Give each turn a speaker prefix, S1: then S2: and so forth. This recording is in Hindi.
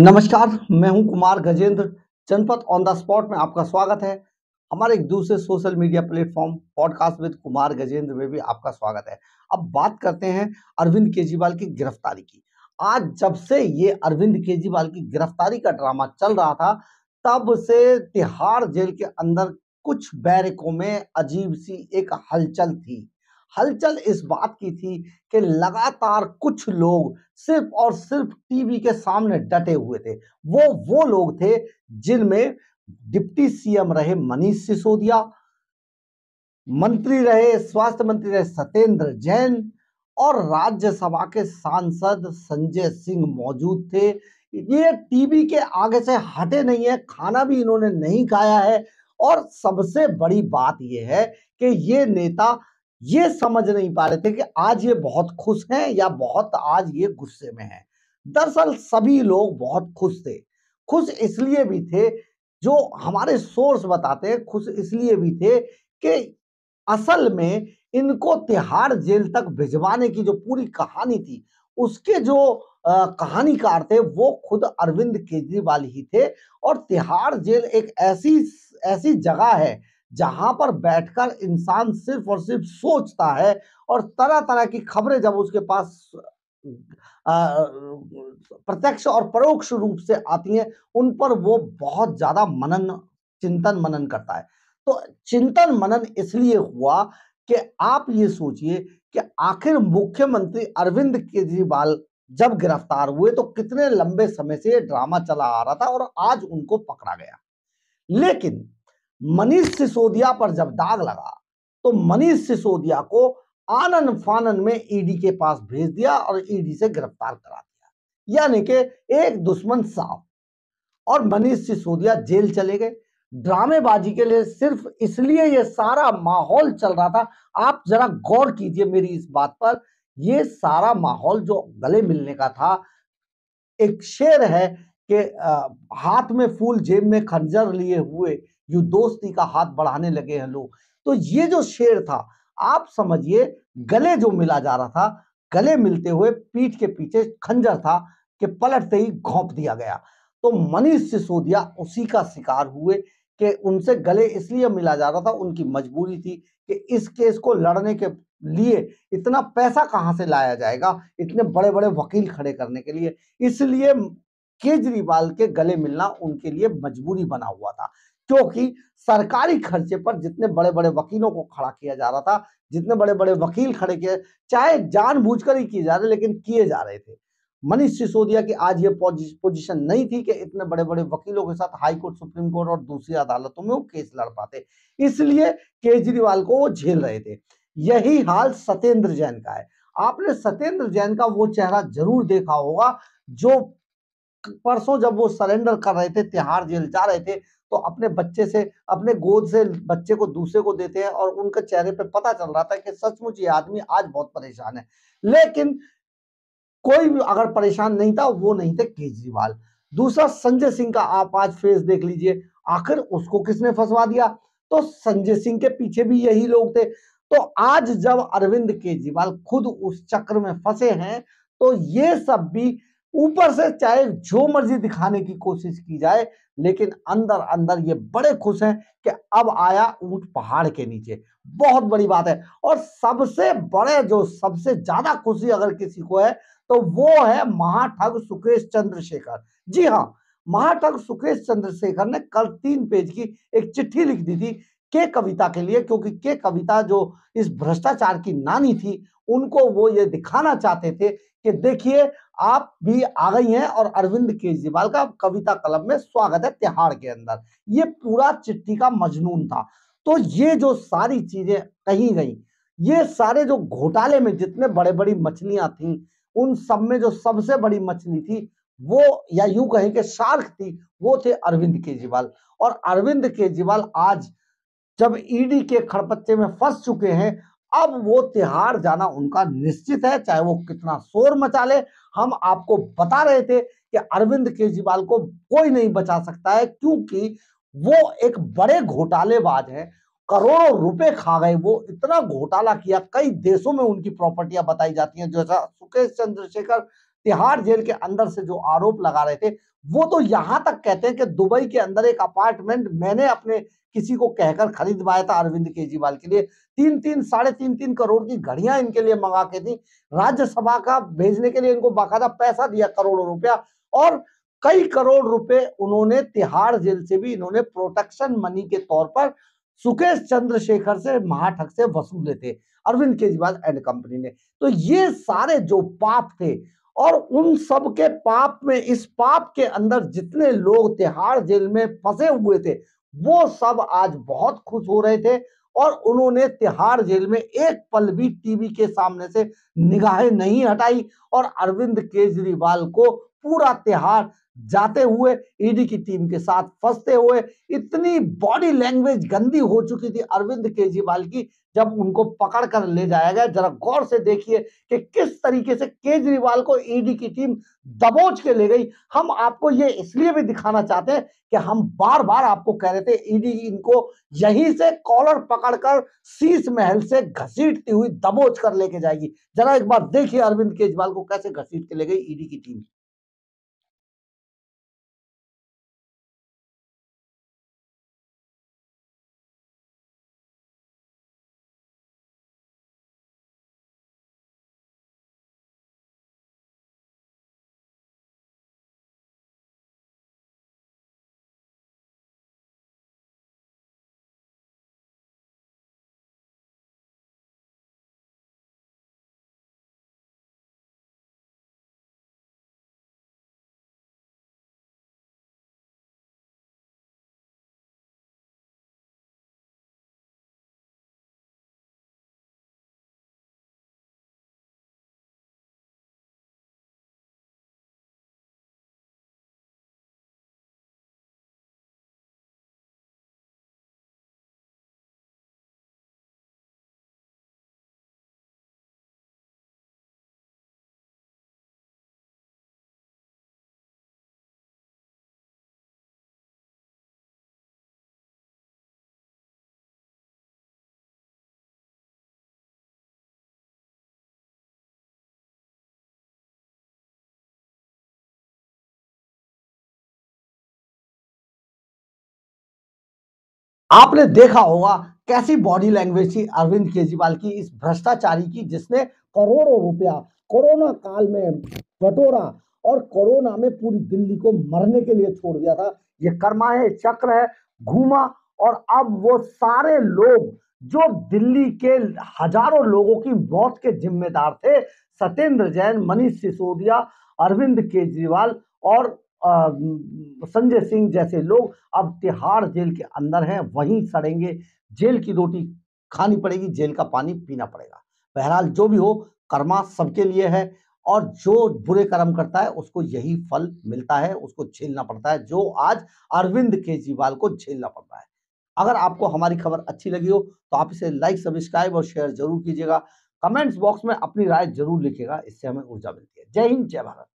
S1: नमस्कार मैं हूं कुमार गजेंद्र जनपद ऑन द स्पॉट में आपका स्वागत है हमारे एक दूसरे social media platform podcast with Kumar Gajendra में भी आपका स्वागत है अब बात करते हैं अरविंद केजरीवाल की गिरफ्तारी की आज जब से ये अरविंद केजरीवाल की गिरफ्तारी का ड्रामा चल रहा था तब से तिहाड़ जेल के अंदर कुछ बैरकों में अजीब सी एक हलचल थी हलचल इस बात की थी कि लगातार कुछ लोग सिर्फ और सिर्फ टीवी के सामने डटे हुए थे वो वो लोग थे जिनमें डिप्टी सीएम रहे मनीष सिसोदिया मंत्री रहे स्वास्थ्य मंत्री रहे सत्येंद्र जैन और राज्यसभा के सांसद संजय सिंह मौजूद थे ये टीवी के आगे से हटे नहीं है खाना भी इन्होंने नहीं खाया है और सबसे बड़ी बात यह है कि ये नेता ये समझ नहीं पा रहे थे कि आज ये बहुत खुश हैं या बहुत आज ये गुस्से में हैं दरअसल सभी लोग बहुत खुश थे खुश इसलिए भी थे जो हमारे सोर्स बताते हैं खुश इसलिए भी थे कि असल में इनको तिहाड़ जेल तक भिजवाने की जो पूरी कहानी थी उसके जो कहानीकार थे वो खुद अरविंद केजरीवाल ही थे और तिहाड़ जेल एक ऐसी ऐसी जगह है जहां पर बैठकर इंसान सिर्फ और सिर्फ सोचता है और तरह तरह की खबरें जब उसके पास प्रत्यक्ष और परोक्ष रूप से आती हैं उन पर वो बहुत ज्यादा मनन चिंतन मनन करता है तो चिंतन मनन इसलिए हुआ कि आप ये सोचिए कि आखिर मुख्यमंत्री अरविंद केजरीवाल जब गिरफ्तार हुए तो कितने लंबे समय से ड्रामा चला आ रहा था और आज उनको पकड़ा गया लेकिन मनीष सिसोदिया पर जब दाग लगा तो मनीष सिसोदिया को आनन फानन में ईडी e के पास भेज दिया और ईडी e से गिरफ्तार करा दिया यानी कि एक दुश्मन साफ और मनीष सिसोदिया जेल चले गए ड्रामेबाजी के लिए सिर्फ इसलिए ये सारा माहौल चल रहा था आप जरा गौर कीजिए मेरी इस बात पर ये सारा माहौल जो गले मिलने का था एक शेर है कि हाथ में फूल जेब में खंजर लिए हुए यू दोस्ती का हाथ बढ़ाने लगे हैं लोग तो ये जो शेर था आप समझिए गले जो मिला जा रहा था गले मिलते हुए पीठ के पीछे खंजर था कि पलटते ही घोंप दिया गया तो मनीष सिसोदिया उसी का शिकार हुए कि उनसे गले इसलिए मिला जा रहा था उनकी मजबूरी थी कि इस केस को लड़ने के लिए इतना पैसा कहाँ से लाया जाएगा इतने बड़े बड़े वकील खड़े करने के लिए इसलिए केजरीवाल के गले मिलना उनके लिए मजबूरी बना हुआ था क्योंकि सरकारी खर्चे पर जितने बड़े बड़े वकीलों को खड़ा किया जा रहा था जितने बड़े बड़े वकील खड़े किए चाहे जानबूझकर ही किए जा रहे लेकिन किए जा रहे थे मनीष सिसोदिया की आज ये पोजीशन नहीं थी कि इतने बड़े बड़े वकीलों के साथ हाई कोर्ट सुप्रीम कोर्ट और दूसरी अदालतों में वो केस लड़ पाते इसलिए केजरीवाल को वो झेल रहे थे यही हाल सत्येंद्र जैन का है आपने सत्येंद्र जैन का वो चेहरा जरूर देखा होगा जो परसों जब वो सरेंडर कर रहे थे तिहाड़ जेल जा रहे थे तो अपने बच्चे से अपने गोद से बच्चे को दूसरे को देते हैं और उनके चेहरे पे पता चल रहा था कि सचमुच ये आदमी आज बहुत परेशान है लेकिन कोई भी अगर परेशान नहीं था वो नहीं थे केजरीवाल दूसरा संजय सिंह का आप आज फेस देख लीजिए आखिर उसको किसने फंसवा दिया तो संजय सिंह के पीछे भी यही लोग थे तो आज जब अरविंद केजरीवाल खुद उस चक्र में फंसे हैं तो ये सब भी ऊपर से चाहे जो मर्जी दिखाने की कोशिश की जाए लेकिन अंदर अंदर ये बड़े खुश हैं कि अब आया ऊंट पहाड़ के नीचे बहुत बड़ी बात है और सबसे बड़े जो सबसे ज्यादा खुशी अगर किसी को है तो वो है महाठग सुकेश चंद्रशेखर जी हाँ महाठग सुकेश चंद्रशेखर ने कल तीन पेज की एक चिट्ठी लिख दी थी के कविता के लिए क्योंकि के कविता जो इस भ्रष्टाचार की नानी थी उनको वो ये दिखाना चाहते थे कि देखिए आप भी आ गई हैं और अरविंद केजरीवाल का कविता क्लब में स्वागत है तिहाड़ के अंदर ये पूरा चिट्ठी का मजनून था तो ये जो सारी चीजें कही गई ये सारे जो घोटाले में जितने बड़े बड़ी मछलियां थी उन सब में जो सबसे बड़ी मछली थी वो या यूं कहें कि शार्क थी वो थे अरविंद केजरीवाल और अरविंद केजरीवाल आज जब ईडी के खड़पत्ते में फंस चुके हैं अब वो तिहाड़ जाना उनका निश्चित है चाहे वो कितना शोर मचा ले हम आपको बता रहे थे कि अरविंद केजरीवाल को कोई नहीं बचा सकता है क्योंकि वो एक बड़े घोटालेबाज है करोड़ों रुपए खा गए वो इतना घोटाला किया कई देशों में उनकी प्रॉपर्टियां बताई जाती हैं जैसा सुकेश चंद्रशेखर तिहाड़ जेल के अंदर से जो आरोप लगा रहे थे वो तो यहाँ तक कहते हैं कि दुबई के अंदर एक अपार्टमेंट मैंने अपने किसी को कहकर खरीदवाया था अरविंद केजरीवाल के लिए तीन तीन साढ़े तीन तीन करोड़ की घड़ियां इनके लिए मंगा के थी राज्यसभा का भेजने के लिए इनको बाकायदा पैसा दिया करोड़ों रुपया और कई करोड़ रुपए उन्होंने तिहाड़ जेल से भी इन्होंने प्रोटेक्शन मनी के तौर पर सुकेश चंद्रशेखर से महाठक से वसूले थे अरविंद केजरीवाल एंड कंपनी ने तो ये सारे जो पाप थे और उन सब के पाप में इस पाप के अंदर जितने लोग तिहाड़ जेल में फंसे हुए थे वो सब आज बहुत खुश हो रहे थे और उन्होंने तिहाड़ जेल में एक पल भी टीवी के सामने से निगाहें नहीं हटाई और अरविंद केजरीवाल को पूरा त्योहार जाते हुए ईडी की टीम के साथ फंसते हुए इतनी बॉडी लैंग्वेज गंदी हो चुकी थी अरविंद केजरीवाल की जब उनको पकड़ कर ले जाया गया जरा गौर से देखिए कि किस तरीके से केजरीवाल को ईडी की टीम दबोच के ले गई हम आपको ये इसलिए भी दिखाना चाहते हैं कि हम बार बार आपको कह रहे थे ईडी इनको यहीं से कॉलर पकड़कर शीश महल से घसीटती हुई दबोच कर लेके जाएगी जरा एक बार देखिए अरविंद केजरीवाल को कैसे घसीट के ले गई ईडी की टीम आपने देखा होगा कैसी बॉडी लैंग्वेज थी अरविंद केजरीवाल की इस भ्रष्टाचारी की जिसने करोड़ों रुपया कोरोना काल में बटोरा और कोरोना में पूरी दिल्ली को मरने के लिए छोड़ दिया था ये कर्मा है चक्र है घूमा और अब वो सारे लोग जो दिल्ली के हजारों लोगों की मौत के जिम्मेदार थे सत्येंद्र जैन मनीष सिसोदिया अरविंद केजरीवाल और संजय सिंह जैसे लोग अब तिहाड़ जेल के अंदर हैं वहीं सड़ेंगे जेल की रोटी खानी पड़ेगी जेल का पानी पीना पड़ेगा बहरहाल जो भी हो कर्मा सबके लिए है और जो बुरे कर्म करता है उसको यही फल मिलता है उसको झेलना पड़ता है जो आज अरविंद केजरीवाल को झेलना पड़ रहा है अगर आपको हमारी खबर अच्छी लगी हो तो आप इसे लाइक सब्सक्राइब और शेयर जरूर कीजिएगा कमेंट्स बॉक्स में अपनी राय जरूर लिखेगा इससे हमें ऊर्जा मिलती है जय हिंद जय भारत